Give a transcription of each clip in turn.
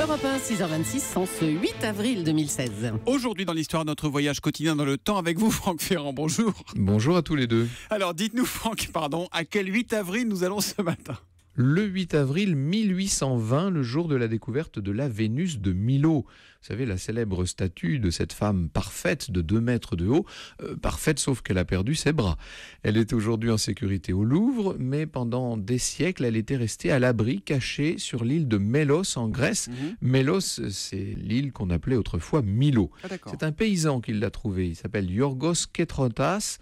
Europe 6h26, en ce 8 avril 2016. Aujourd'hui, dans l'histoire, notre voyage quotidien dans le temps avec vous, Franck Ferrand. Bonjour. Bonjour à tous les deux. Alors, dites-nous, Franck, pardon, à quel 8 avril nous allons ce matin le 8 avril 1820, le jour de la découverte de la Vénus de Milo. Vous savez, la célèbre statue de cette femme parfaite de 2 mètres de haut, euh, parfaite sauf qu'elle a perdu ses bras. Elle est aujourd'hui en sécurité au Louvre, mais pendant des siècles, elle était restée à l'abri, cachée sur l'île de Mélos en Grèce. Mhm. Mélos, c'est l'île qu'on appelait autrefois Milo. Ah, c'est un paysan qui l'a trouvée. Il s'appelle Yorgos Ketrotas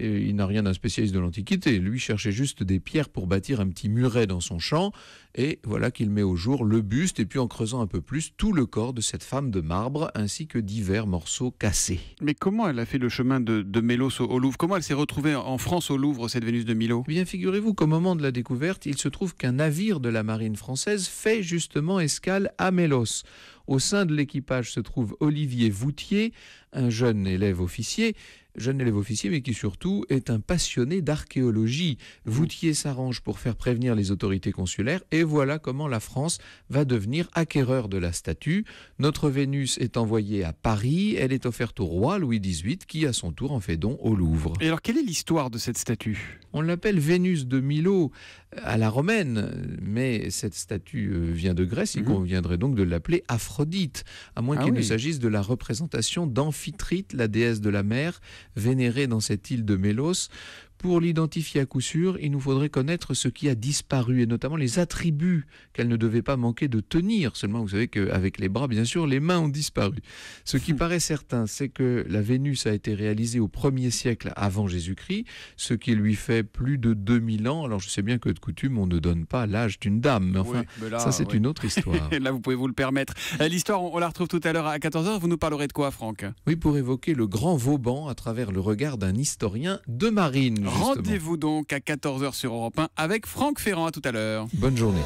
il n'a rien d'un spécialiste de l'Antiquité. Lui cherchait juste des pierres pour bâtir un petit muret dans son champ. Et voilà qu'il met au jour le buste et puis en creusant un peu plus tout le corps de cette femme de marbre ainsi que divers morceaux cassés. Mais comment elle a fait le chemin de, Mélos au, au, Louvre Comment elle s'est retrouvée en France au Louvre, cette Vénus de Milo eh Bien, figurez-vous qu'au moment de la découverte, il se trouve qu'un navire de la marine française fait justement escale à Mélos. Au sein de l'équipage se trouve Olivier Voutier, un jeune élève officier, jeune élève officier, mais qui surtout est un passionné d'archéologie. Mmh. Voutier s'arrange pour faire prévenir les autorités consulaires, et voilà comment la France va devenir acquéreur de la statue. Notre Vénus est envoyée à Paris, elle est offerte au roi Louis XVIII, qui à son tour en fait don au Louvre. Et alors, quelle est l'histoire de cette statue On l'appelle Vénus de Milo à la romaine, mais cette statue euh, vient de Grèce, il mhm. conviendrait donc de l'appeler Aphrodite, à moins ah qu'il ne s'agisse de la représentation d'Amphitrite, la déesse de la mer, vénérée dans cette île de Mélos. Pour l'identifier à coup sûr, il nous faudrait connaître ce qui a disparu, et notamment les attributs qu'elle ne devait pas manquer de tenir. Seulement, vous savez qu'avec les bras, bien sûr, les mains ont disparu. Ce qui paraît certain, c'est que la Vénus a été réalisée au 1er siècle avant Jésus-Christ, ce qui lui fait plus de 2000 ans. Alors, je sais bien que de coutume, on ne donne pas l'âge d'une dame, mais enfin, ça, c'est une autre histoire. là, vous pouvez vous le permettre. Euh, l'histoire, on la retrouve tout à l'heure à 14h. Vous nous parlerez de quoi, Franck Oui, pour évoquer le grand Vauban à travers le regard d'un historien de marine. Rendez-vous donc à 14h sur Europe 1 avec Franck Ferrand. À tout à l'heure. Bonne journée.